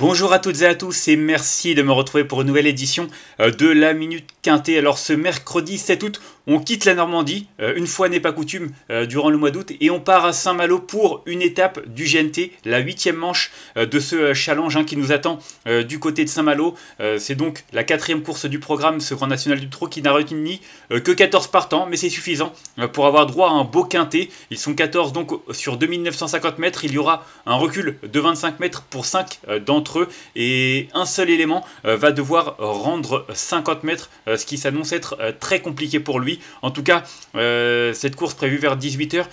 Bonjour à toutes et à tous et merci de me retrouver pour une nouvelle édition euh, de la Minute Quintet. Alors ce mercredi 7 août, on quitte la Normandie, euh, une fois n'est pas coutume, euh, durant le mois d'août, et on part à Saint-Malo pour une étape du GNT, la huitième manche euh, de ce challenge hein, qui nous attend du côté de Saint-Malo. c'est donc la quatrième course du programme, ce Grand National du Trot qui n'a retenu que 14 partants, mais c'est suffisant pour avoir droit à un beau quintet. Ils sont 14 donc sur 2950 mètres, il y aura un recul de 25 mètres pour 5 d'entre eux, et un seul élément va devoir rendre 50 mètres euh, ce qui s'annonce être euh, très compliqué pour lui. En tout cas, euh, cette course prévue vers 18h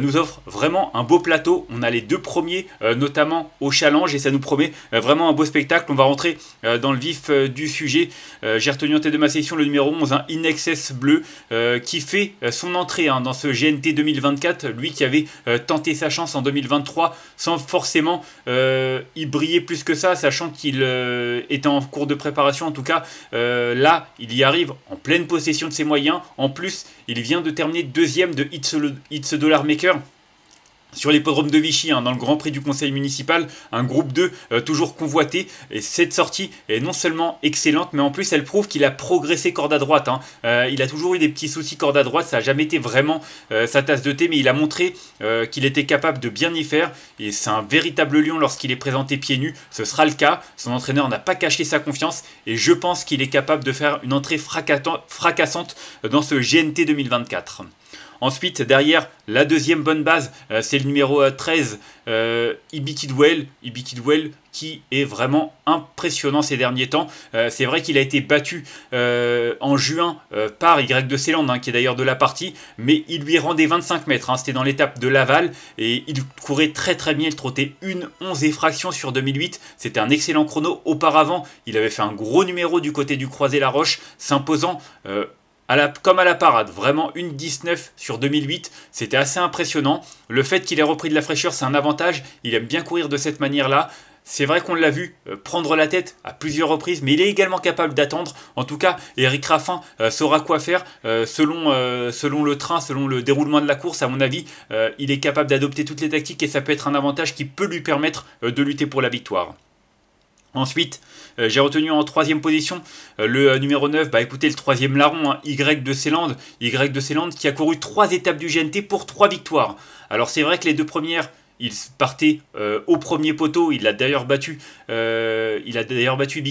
nous offre vraiment un beau plateau. On a les deux premiers, notamment au challenge, et ça nous promet vraiment un beau spectacle. On va rentrer dans le vif du sujet. J'ai retenu en tête de ma session le numéro 11, un Inexcess Bleu, qui fait son entrée hein, dans ce GNT 2024. Lui qui avait tenté sa chance en 2023 sans forcément y briller plus que ça, sachant qu'il était en cours de préparation. En tout cas, là, il y arrive en pleine possession de ses moyens. En plus, il vient de terminer deuxième de It's, Dollar Maker sur l'hippodrome de Vichy, hein, dans le Grand Prix du Conseil municipal, un groupe 2 euh, toujours convoité. Et cette sortie est non seulement excellente, mais en plus elle prouve qu'il a progressé corde à droite. Hein. Euh, il a toujours eu des petits soucis corde à droite, ça n'a jamais été vraiment euh, sa tasse de thé, mais il a montré qu'il était capable de bien y faire. Et c'est un véritable lion lorsqu'il est présenté pieds nus. Ce sera le cas. Son entraîneur n'a pas caché sa confiance et je pense qu'il est capable de faire une entrée fracassante dans ce GNT 2024. Ensuite, derrière, la deuxième bonne base, euh, c'est le numéro 13, euh, euh Ibi qui est vraiment impressionnant ces derniers temps. Euh, c'est vrai qu'il a été battu en juin par Y de Seland hein, qui est d'ailleurs de la partie, mais il lui rendait 25 mètres. Hein. C'était dans l'étape de Laval et il courait très très bien. Il trottait une 11 effraction sur 2008. C'était un excellent chrono. Auparavant, il avait fait un gros numéro du côté du Croisé-la-Roche, s'imposant comme à la parade, vraiment une 19 sur 2008, c'était assez impressionnant. Le fait qu'il ait repris de la fraîcheur, c'est un avantage, il aime bien courir de cette manière-là. C'est vrai qu'on l'a vu euh, prendre la tête à plusieurs reprises, mais il est également capable d'attendre. En tout cas, Eric Raffin euh, saura quoi faire euh, selon, selon le train, selon le déroulement de la course. À mon avis, il est capable d'adopter toutes les tactiques et ça peut être un avantage qui peut lui permettre de lutter pour la victoire. Ensuite, euh, j'ai retenu en troisième position euh, le euh, numéro 9, bah écoutez, le troisième larron, hein, Y de Célande, Y de Célande qui a couru trois étapes du GNT pour trois victoires. Alors c'est vrai que les deux premières, il partait au premier poteau, il a d'ailleurs battu, il a battu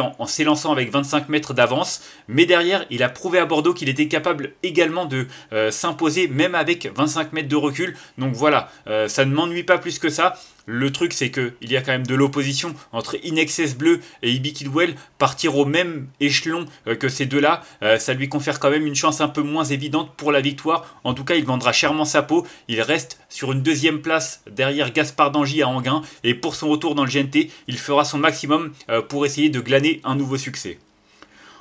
en, en s'élançant avec 25 mètres d'avance, mais derrière, il a prouvé à Bordeaux qu'il était capable également de s'imposer même avec 25 mètres de recul. Donc voilà, ça ne m'ennuie pas plus que ça. Le truc, c'est qu'il y a quand même de l'opposition entre Inexcess Bleu et Ibikidwell Partir au même échelon euh, que ces deux-là, euh, ça lui confère quand même une chance un peu moins évidente pour la victoire. En tout cas, il vendra chèrement sa peau. Il reste sur une deuxième place derrière Gaspard Dangy à Anguin. Et pour son retour dans le GNT, il fera son maximum euh, pour essayer de glaner un nouveau succès.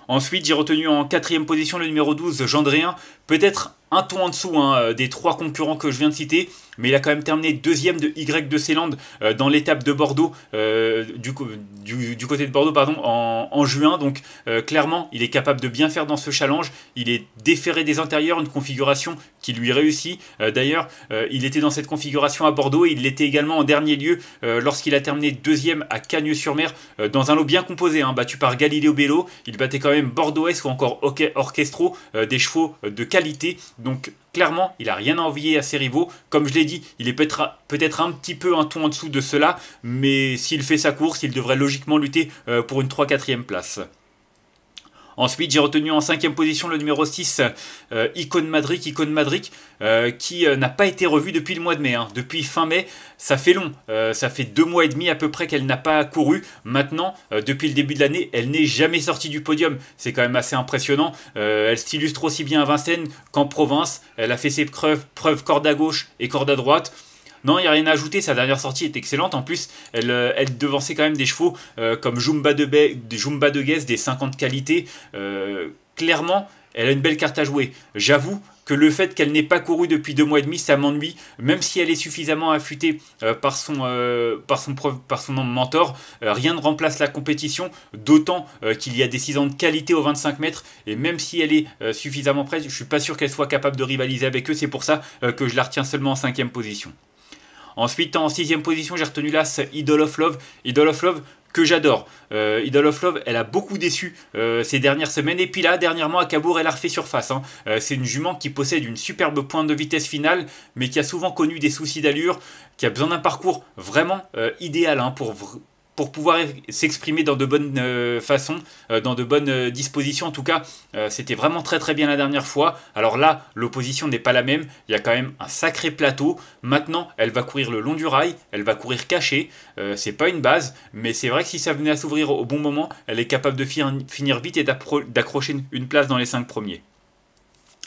Ensuite, j'ai retenu en quatrième position le numéro 12, Gendréen. Peut-être un ton en dessous hein, euh, des trois concurrents que je viens de citer, mais il a quand même terminé deuxième de Y de Célande euh, dans l'étape de Bordeaux, euh, du, côté de Bordeaux, pardon, en, juin. Donc clairement, il est capable de bien faire dans ce challenge. Il est déféré des intérieurs, une configuration qui lui réussit. D'ailleurs, il était dans cette configuration à Bordeaux et il l'était également en dernier lieu lorsqu'il a terminé deuxième à Cagnes-sur-Mer dans un lot bien composé, hein, battu par Galileo Bello. Il battait quand même Bordeaux-Est ou encore Orchestro, des chevaux de qualité. Donc clairement, il n'a rien à envier à ses rivaux. Comme je l'ai dit, il est peut-être un petit peu un tout en dessous de cela, mais s'il fait sa course, il devrait logiquement lutter euh, pour une 3-4e place. Ensuite, j'ai retenu en cinquième position le numéro 6, euh, icône Icon Madrid, Icon euh, Madrid, qui euh, n'a pas été revue depuis le mois de mai. Hein. Depuis fin mai, ça fait long. ça fait deux mois et demi à peu près qu'elle n'a pas couru. Maintenant, depuis le début de l'année, elle n'est jamais sortie du podium. C'est quand même assez impressionnant. elle s'illustre aussi bien à Vincennes qu'en Provence. Elle a fait ses preuves, preuves corde à gauche et corde à droite. Non, il n'y a rien à ajouter. Sa dernière sortie est excellente. En plus, elle, euh, devançait quand même des chevaux euh, comme Jumba de, Guest, Jumba de Guess, des 50 qualités. Euh, clairement, elle a une belle carte à jouer. J'avoue que le fait qu'elle n'ait pas couru depuis deux mois et demi, ça m'ennuie, même si elle est suffisamment affûtée par, son, par, son par mentor, rien ne remplace la compétition, d'autant qu'il y a des 6 ans de qualité aux 25 mètres, et même si elle est suffisamment prête, je ne suis pas sûr qu'elle soit capable de rivaliser avec eux, c'est pour ça que je la retiens seulement en cinquième position. Ensuite, en sixième position, j'ai retenu l'As Idol of Love. Idol of Love, que j'adore. Euh, Idol of Love, elle a beaucoup déçu euh, ces dernières semaines. Et puis là, dernièrement, à Cabourg, elle a refait surface. Hein. Euh, c'est une jument qui possède une superbe pointe de vitesse finale, mais qui a souvent connu des soucis d'allure, qui a besoin d'un parcours vraiment idéal hein, pour, pour pouvoir s'exprimer dans de bonnes euh, façons, euh, dans de bonnes euh, dispositions. En tout cas, c'était vraiment très très bien la dernière fois. Alors là, l'opposition n'est pas la même. Il y a quand même un sacré plateau. Maintenant, elle va courir le long du rail, elle va courir cachée. c'est pas une base, mais c'est vrai que si ça venait à s'ouvrir au bon moment, elle est capable de finir vite et d'accrocher une place dans les 5 premiers.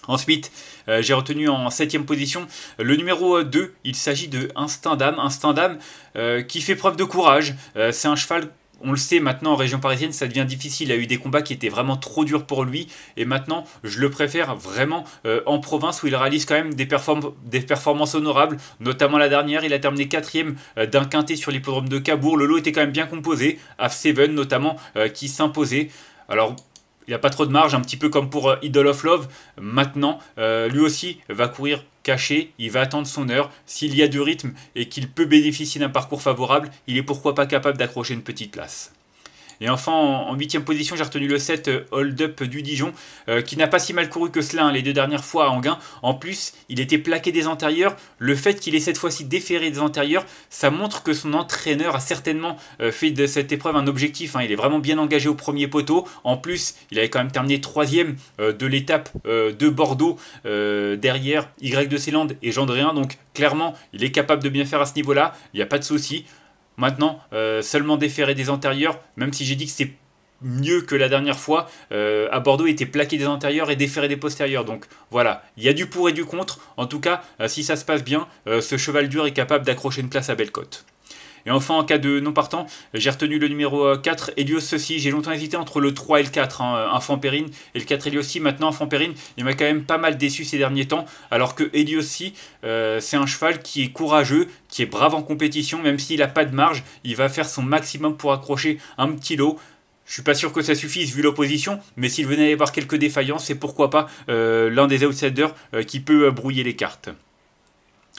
Ensuite, euh, j'ai retenu en 7 position le numéro 2. Il s'agit de Instinct d'âme. Un d'âme euh, qui fait preuve de courage. Euh, c'est un cheval on le sait maintenant en région parisienne, ça devient difficile. Il a eu des combats qui étaient vraiment trop durs pour lui. Et maintenant, je le préfère vraiment en province où il réalise quand même des, performances honorables. Notamment la dernière, il a terminé quatrième ème d'un quintet sur l'hippodrome de Cabourg. Le lot était quand même bien composé. à Seven notamment qui s'imposait. Alors il n'a pas trop de marge, un petit peu comme pour euh, Idol of Love. Maintenant, euh, lui aussi va courir caché, il va attendre son heure. S'il y a du rythme et qu'il peut bénéficier d'un parcours favorable, il est pourquoi pas capable d'accrocher une petite place. Et enfin, en huitième position, j'ai retenu le 7 euh, Hold Up du Dijon, euh, qui n'a pas si mal couru que cela hein, les deux dernières fois à Anguin. En plus, il était plaqué des antérieurs. Le fait qu'il ait cette fois-ci déféré des antérieurs, ça montre que son entraîneur a certainement euh, fait de cette épreuve un objectif. Hein. Il est vraiment bien engagé au premier poteau. En plus, il avait quand même terminé troisième ème de l'étape de Bordeaux derrière Y de Célande et Gendréen. Donc clairement, il est capable de bien faire à ce niveau-là. Il n'y a pas de souci. Maintenant, euh, seulement déférer des antérieurs, même si j'ai dit que c'est mieux que la dernière fois, euh, à Bordeaux il était plaqué des antérieurs et déféré des postérieurs. Donc voilà, il y a du pour et du contre. En tout cas, euh, si ça se passe bien, ce cheval dur est capable d'accrocher une place à Bellecote. Et enfin, en cas de non partant, j'ai retenu le numéro 4, euh, Helios Ceci. J'ai longtemps hésité entre le 3 et le 4, hein, un euh, et le 4 aussi Maintenant, périne, il m'a quand même pas mal déçu ces derniers temps, alors que Elios euh, c'est un cheval qui est courageux, qui est brave en compétition, même s'il n'a pas de marge, il va faire son maximum pour accrocher un petit lot. Je suis pas sûr que ça suffise vu l'opposition, mais s'il venait y avoir quelques défaillances, c'est pourquoi pas euh, l'un des outsiders qui peut brouiller les cartes.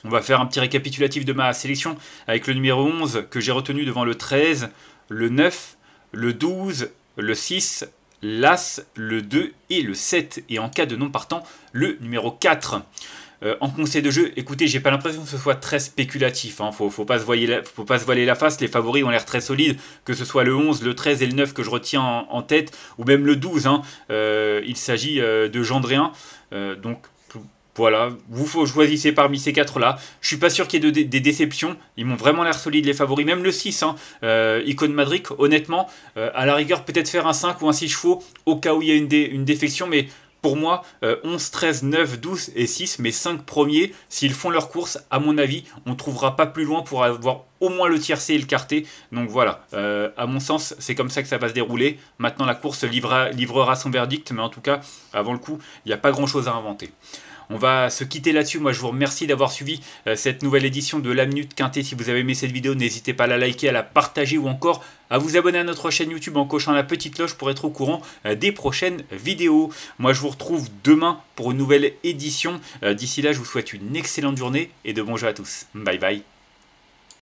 On va faire un petit récapitulatif de ma sélection avec le numéro 11 que j'ai retenu devant le 13, le 9, le 12, le 6, l'As, le 2 et le 7. Et en cas de non partant, le numéro 4. Euh, en conseil de jeu, écoutez, j'ai pas l'impression que ce soit très spéculatif. Il hein. Faut, faut, pas se voiler la, faut pas se voiler la face. Les favoris ont l'air très solides, que ce soit le 11, le 13 et le 9 que je retiens en, tête, ou même le 12. Hein. Euh, il s'agit de euh, de Gendréen. donc voilà, vous choisissez parmi ces quatre-là. Je suis pas sûr qu'il y ait des déceptions. Ils m'ont vraiment l'air solides, les favoris. Même le 6, hein, euh, Icon Madrid, honnêtement, euh, à la rigueur, peut-être faire un 5 ou un 6 chevaux au cas où il y a une, défection, mais pour moi, 11, 13, 9, 12 et 6, mes 5 premiers, s'ils font leur course, à mon avis, on ne trouvera pas plus loin pour avoir au moins le tiercé et le quarté. Donc voilà, euh, à mon sens, c'est comme ça que ça va se dérouler. Maintenant, la course livrera son verdict, mais en tout cas, avant le coup, il n'y a pas grand-chose à inventer. On va se quitter là-dessus. Moi, je vous remercie d'avoir suivi euh, cette nouvelle édition de La Minute Quintée. Si vous avez aimé cette vidéo, n'hésitez pas à la liker, à la partager ou encore à vous abonner à notre chaîne YouTube en cochant la petite cloche pour être au courant euh, des prochaines vidéos. Moi, je vous retrouve demain pour une nouvelle édition. Euh, d'ici là, je vous souhaite une excellente journée et de bons jeux à tous. Bye bye.